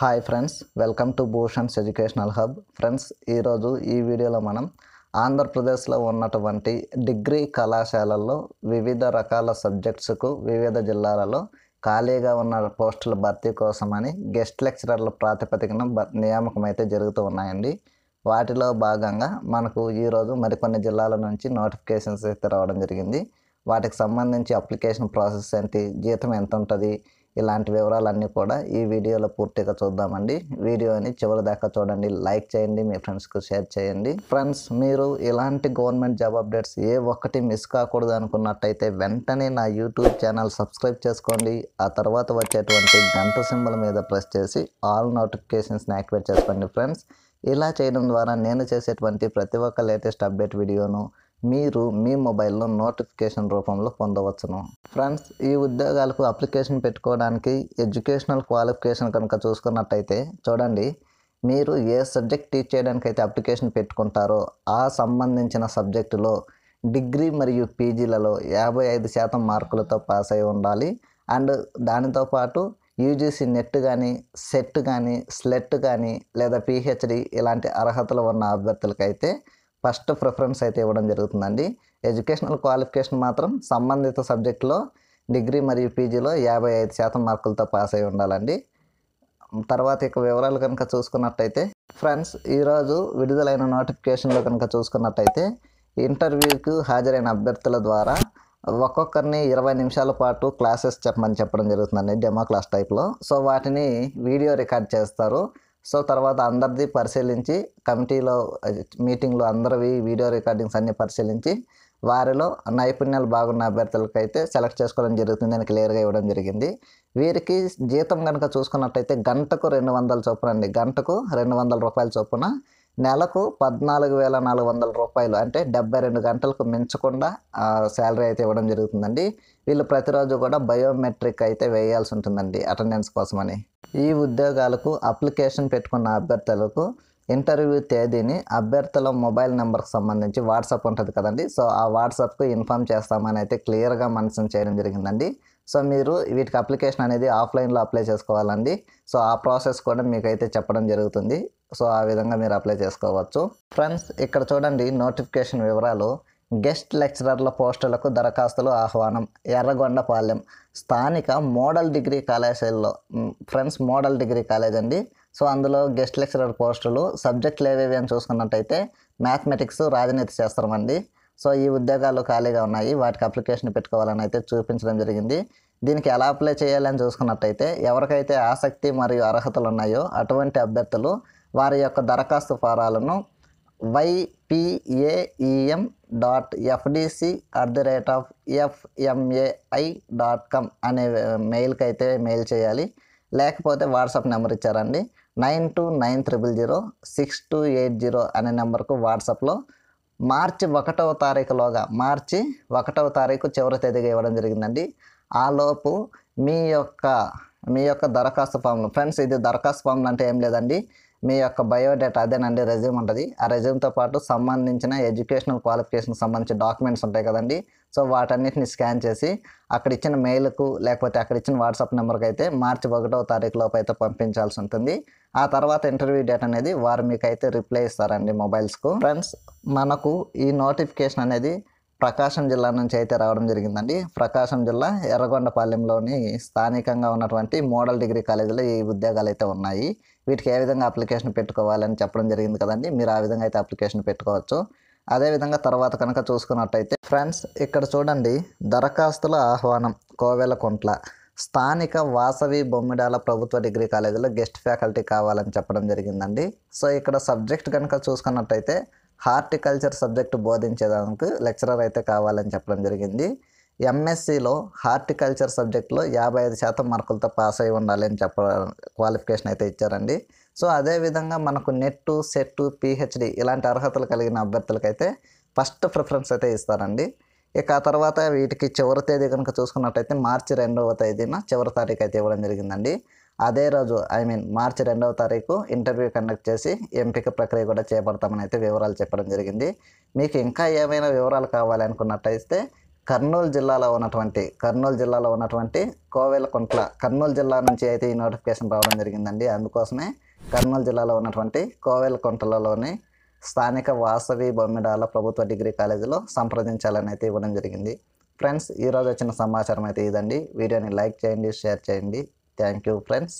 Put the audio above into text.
Hi friends welcome to Bhushan's educational hub friends ఈరోజు ఈ వీడియోలో మనం ఆంధ్రప్రదేశ్లో ఉన్నటువంటి డిగ్రీ కళాశాలల్లో వివిధ రకాల సబ్జెక్ట్స్కు వివిధ జిల్లాలలో ఖాళీగా ఉన్న పోస్టుల భర్తీ కోసమని గెస్ట్ లెక్చరర్ల ప్రాతిపదికన నియామకం అయితే జరుగుతూ ఉన్నాయండి వాటిలో భాగంగా మనకు ఈరోజు మరికొన్ని జిల్లాల నుంచి నోటిఫికేషన్స్ అయితే రావడం జరిగింది వాటికి సంబంధించి అప్లికేషన్ ప్రాసెస్ ఏంటి జీతం ఎంత ఉంటుంది ఇలాంటి వివరాలన్నీ కూడా ఈ వీడియోలో పూర్తిగా చూద్దామండి వీడియోని చివరి దాకా చూడండి లైక్ చేయండి మీ ఫ్రెండ్స్కు షేర్ చేయండి ఫ్రెండ్స్ మీరు ఇలాంటి గవర్నమెంట్ జాబ్ అప్డేట్స్ ఏ ఒక్కటి మిస్ కాకూడదు అనుకున్నట్టయితే వెంటనే నా యూట్యూబ్ ఛానల్ సబ్స్క్రైబ్ చేసుకోండి ఆ తర్వాత వచ్చేటువంటి గంట సింబల్ మీద ప్రెస్ చేసి ఆల్ నోటిఫికేషన్స్ని యాక్టివేట్ చేసుకోండి ఫ్రెండ్స్ ఇలా చేయడం ద్వారా నేను చేసేటువంటి ప్రతి ఒక్క లేటెస్ట్ అప్డేట్ వీడియోను మీరు మీ మొబైల్లో నోటిఫికేషన్ రూపంలో పొందవచ్చును ఫ్రెండ్స్ ఈ ఉద్యోగాలకు అప్లికేషన్ పెట్టుకోవడానికి ఎడ్యుకేషనల్ క్వాలిఫికేషన్ కనుక చూసుకున్నట్టయితే చూడండి మీరు ఏ సబ్జెక్ట్ టీచ్ చేయడానికి అయితే అప్లికేషన్ పెట్టుకుంటారో ఆ సంబంధించిన సబ్జెక్టులో డిగ్రీ మరియు పీజీలలో యాభై ఐదు శాతం మార్కులతో పాస్ అయి ఉండాలి అండ్ దానితో పాటు యూజీసీ నెట్ కానీ సెట్ కానీ స్లెట్ కానీ లేదా పిహెచ్డి ఇలాంటి అర్హతలు ఉన్న అభ్యర్థులకైతే ఫస్ట్ ప్రిఫరెన్స్ అయితే ఇవ్వడం జరుగుతుందండి ఎడ్యుకేషనల్ క్వాలిఫికేషన్ మాత్రం సంబంధిత సబ్జెక్టులో డిగ్రీ మరియు పీజీలో యాభై ఐదు శాతం మార్కులతో పాస్ అయి ఉండాలండి తర్వాత ఇక వివరాలు కనుక చూసుకున్నట్టయితే ఫ్రెండ్స్ ఈరోజు విడుదలైన నోటిఫికేషన్లో కనుక చూసుకున్నట్టయితే ఇంటర్వ్యూకి హాజరైన అభ్యర్థుల ద్వారా ఒక్కొక్కరిని ఇరవై నిమిషాల పాటు క్లాసెస్ చెప్పమని చెప్పడం జరుగుతుందండి డెమో క్లాస్ టైప్లో సో వాటిని వీడియో రికార్డ్ చేస్తారు సో తర్వాత అందరిది పరిశీలించి కమిటీలో మీటింగ్లో అందరివి వీడియో రికార్డింగ్స్ అన్నీ పరిశీలించి వారిలో నైపుణ్యాలు బాగున్న అయితే సెలెక్ట్ చేసుకోవడం జరుగుతుంది అని క్లియర్గా ఇవ్వడం జరిగింది వీరికి జీతం కనుక చూసుకున్నట్టయితే గంటకు రెండు వందల చొప్పున అండి గంటకు రెండు వందల రూపాయల చొప్పున నెలకు పద్నాలుగు వేల నాలుగు వందల రూపాయలు అంటే డెబ్బై రెండు గంటలకు మించకుండా శాలరీ అయితే ఇవ్వడం జరుగుతుందండి వీళ్ళు ప్రతిరోజు కూడా బయోమెట్రిక్ అయితే వేయాల్సి ఉంటుందండి అటెండెన్స్ కోసమని ఈ ఉద్యోగాలకు అప్లికేషన్ పెట్టుకున్న అభ్యర్థులకు ఇంటర్వ్యూ తేదీని అభ్యర్థుల మొబైల్ నెంబర్కి సంబంధించి వాట్సాప్ ఉంటుంది కదండి సో ఆ వాట్సాప్కు ఇన్ఫామ్ చేస్తామని అయితే క్లియర్గా మెన్షన్ చేయడం జరిగిందండి సో మీరు వీటికి అప్లికేషన్ అనేది ఆఫ్లైన్లో అప్లై చేసుకోవాలండి సో ఆ ప్రాసెస్ కూడా మీకైతే చెప్పడం జరుగుతుంది సో ఆ విధంగా మీరు అప్లై చేసుకోవచ్చు ఫ్రెండ్స్ ఇక్కడ చూడండి నోటిఫికేషన్ వివరాలు గెస్ట్ లెక్చరర్ల పోస్టులకు దరఖాస్తులు ఆహ్వానం ఎర్రగొండపాలెం స్థానిక మోడల్ డిగ్రీ కళాశాలలో ఫ్రెండ్స్ మోడల్ డిగ్రీ కాలేజ్ అండి సో అందులో గెస్ట్ లెక్చరర్ పోస్టులు సబ్జెక్టులు ఏవేవి అని చూసుకున్నట్టయితే మ్యాథమెటిక్స్ రాజనీతి శాస్త్రం అండి సో ఈ ఉద్యోగాలు ఖాళీగా ఉన్నాయి వాటికి అప్లికేషన్ పెట్టుకోవాలని అయితే చూపించడం జరిగింది దీనికి ఎలా అప్లై చేయాలని చూసుకున్నట్టయితే ఎవరికైతే ఆసక్తి మరియు అర్హతలు ఉన్నాయో అటువంటి అభ్యర్థులు వారి యొక్క దరఖాస్తు ఫారాలను Y P A E M dot F D C at the rate of F M A I dot com అనే మెయిల్కి అయితే మెయిల్ చేయాలి లేకపోతే వాట్సాప్ నెంబర్ ఇచ్చారండి nine two nine triple zero six two eight zero అనే నెంబర్కు వాట్సాప్లో మార్చి ఒకటవ తారీఖులోగా మార్చి ఒకటవ తారీఖు చివరి తేదీగా ఇవ్వడం జరిగిందండి ఆలోపు మీ యొక్క మీ యొక్క దరఖాస్తు ఫామ్లు ఫ్రెండ్స్ ఇది దరఖాస్తు ఫామ్లు అంటే ఏం లేదండి మీ యొక్క బయోడేటా అదేనండి రెజ్యూమ్ ఉంటుంది ఆ రెజ్యూమ్తో పాటు సంబంధించిన ఎడ్యుకేషనల్ క్వాలిఫికేషన్కి సంబంధించిన డాక్యుమెంట్స్ ఉంటాయి కదండి సో వాటన్నిటిని స్కాన్ చేసి అక్కడ ఇచ్చిన మెయిల్కు లేకపోతే అక్కడ ఇచ్చిన వాట్సాప్ నెంబర్కి అయితే మార్చి ఒకటో తారీఖు లోపు అయితే పంపించాల్సి ఉంటుంది ఆ తర్వాత ఇంటర్వ్యూ డేట్ అనేది వారు మీకు అయితే రిప్లై ఇస్తారండి మొబైల్స్కు ఫ్రెండ్స్ మనకు ఈ నోటిఫికేషన్ అనేది ప్రకాశం జిల్లా నుంచి అయితే రావడం జరిగిందండి ప్రకాశం జిల్లా ఎర్రగొండపాలెంలోని స్థానికంగా ఉన్నటువంటి మోడల్ డిగ్రీ కాలేజీలో ఈ ఉద్యోగాలు అయితే ఉన్నాయి వీటికి ఏ విధంగా అప్లికేషన్ పెట్టుకోవాలని చెప్పడం జరిగింది కదండి మీరు ఆ విధంగా అయితే అప్లికేషన్ పెట్టుకోవచ్చు అదేవిధంగా తర్వాత కనుక చూసుకున్నట్టయితే ఫ్రెండ్స్ ఇక్కడ చూడండి దరఖాస్తుల ఆహ్వానం కోవెలకుంట్ల స్థానిక వాసవి బొమ్మిడాల ప్రభుత్వ డిగ్రీ కాలేజీలో గెస్ట్ ఫ్యాకల్టీ కావాలని చెప్పడం జరిగిందండి సో ఇక్కడ సబ్జెక్ట్ కనుక చూసుకున్నట్టయితే హార్టికల్చర్ సబ్జెక్టు బోధించేదానికి లెక్చరర్ అయితే కావాలని చెప్పడం జరిగింది ఎంఎస్సిలో హార్టికల్చర్ సబ్జెక్టులో యాభై ఐదు శాతం మార్కులతో పాస్ అయి ఉండాలి అని చెప్ప క్వాలిఫికేషన్ అయితే ఇచ్చారండి సో అదేవిధంగా మనకు నెట్టు సెట్టు పిహెచ్డి ఇలాంటి అర్హతలు కలిగిన అభ్యర్థులకైతే ఫస్ట్ ప్రిఫరెన్స్ అయితే ఇస్తారండి ఇక ఆ తర్వాత వీటికి చివరి తేదీ కనుక చూసుకున్నట్టయితే మార్చి రెండవ తేదీన చివరి తారీఖు అయితే ఇవ్వడం జరిగిందండి అదే రోజు ఐ మీన్ మార్చి రెండవ తారీఖు ఇంటర్వ్యూ కండక్ట్ చేసి ఎంపిక ప్రక్రియ కూడా చేపడతామని అయితే వివరాలు చెప్పడం జరిగింది మీకు ఇంకా ఏమైనా వివరాలు కావాలనుకున్నట్టయితే కర్నూలు జిల్లాలో ఉన్నటువంటి కర్నూలు జిల్లాలో ఉన్నటువంటి కోవెలకుంట్ల కర్నూలు జిల్లా నుంచి అయితే ఈ నోటిఫికేషన్ రావడం జరిగిందండి అందుకోసమే కర్నూలు జిల్లాలో ఉన్నటువంటి కోవెలకుంట్లలోని స్థానిక వాసవి బొమ్మిడాల ప్రభుత్వ డిగ్రీ కాలేజీలో సంప్రదించాలని అయితే ఇవ్వడం జరిగింది ఫ్రెండ్స్ ఈరోజు వచ్చిన సమాచారం అయితే ఇదండి వీడియోని లైక్ చేయండి షేర్ చేయండి Thank you, friends.